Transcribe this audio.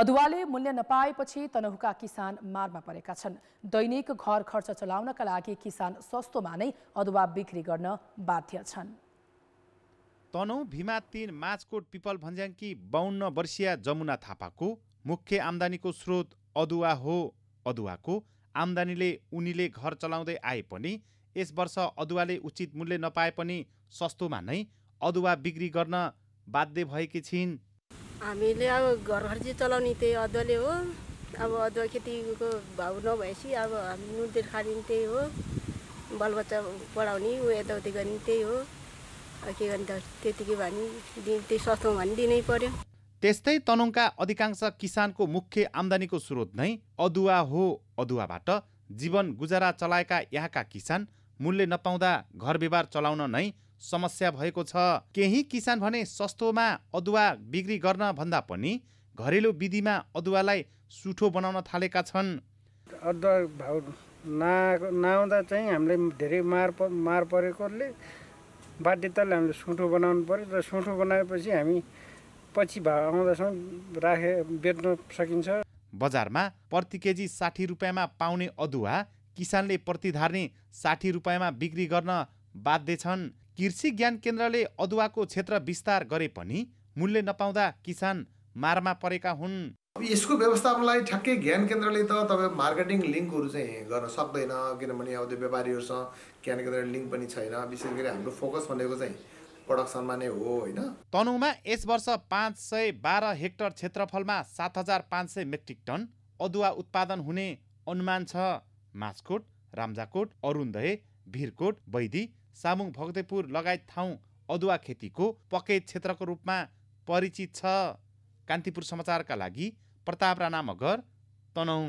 अदुवाले मूल्य नपाएपछि तनहुका किसान मारमा परेका छन् दैनिक घर खर्च चलाउनका लागि किसान सस्तोमा नै अदुवा बिक्री गर्न बाध्य छन् तनहु भीमा तीन माझकोट पिपल भन्ज्याङकी बाहन्न वर्षीय जमुना थापाको मुख्य आम्दानीको स्रोत अदुवा हो अदुवाको आम्दानीले उनीले घर चलाउँदै आए पनि यस वर्ष अदुवाले उचित मूल्य नपाए पनि सस्तोमा नै अदुवा बिक्री गर्न बाध्य भएकी छिन् हामीले अब घर खर्ची चलाउने त्यही अदुवाले हो अब अदुवा खेतीको भाउ नभएपछि अब हामी नुनतेल खाने त्यही हो बालबच्चा पढाउने ऊ यताउति गर्ने त्यही हो के गर्ने त त्यतिकै भने त्यही सस्तो भने दिनै पर्यो त्यस्तै तनहुङका अधिकांश किसानको मुख्य आम्दानीको स्रोत नै अदुवा हो अदुवाबाट जीवन गुजारा चलाएका यहाँका किसान मूल्य नपाउँदा घर व्यवहार चलाउन नै समस्या भएको छ केही किसान भने सस्तोमा अदुवा बिक्री गर्न भन्दा पनि घरेलु विधिमा अदुवालाई सुठो बनाउन थालेका छन् अदुवा भाउ नआउँदा चाहिँ हामीले धेरै मार प, मार परेकोले बाध्यताले हामीले सुठो बनाउनु पऱ्यो र सुठो बनाएपछि हामी पछि भाउ आउँदासम्म राखे बेच्न सकिन्छ बजारमा प्रति केजी साठी रुपियाँमा पाउने अदुवा किसानले प्रतिधार्ने साठी रुपियाँमा बिक्री गर्न बाध्य छन् कृषि ज्ञान केन्द्रले अदुवाको क्षेत्र विस्तार गरे पनि मूल्य नपाउँदा किसान मारमा परेका हुन् अब यसको व्यवस्थापनलाई ठ्याक्कै ज्ञान केन्द्रले त तपाईँ मार्केटिङ लिङ्कहरू चाहिँ गर्न सक्दैन किनभने अब त्यो व्यापारीहरूसँग ज्ञान केन्द्र लिङ्क पनि छैन विशेष गरी हाम्रो फोकस भनेको चाहिँ प्रडक्सनमा नै हो होइन तनहुमा यस वर्ष पाँच सय बाह्र हेक्टर क्षेत्रफलमा सात हजार पाँच सय मेट्रिक टन अदुवा उत्पादन हुने अनुमान छ माझकोट रामजाकोट अरुण भिरकोट वैदी सामुङ भक्तपुर लगायत ठाउँ अदुवा खेतीको पकेट क्षेत्रको रूपमा परिचित छ कान्तिपुर समाचारका लागि प्रताप राणा मगर तनहुँ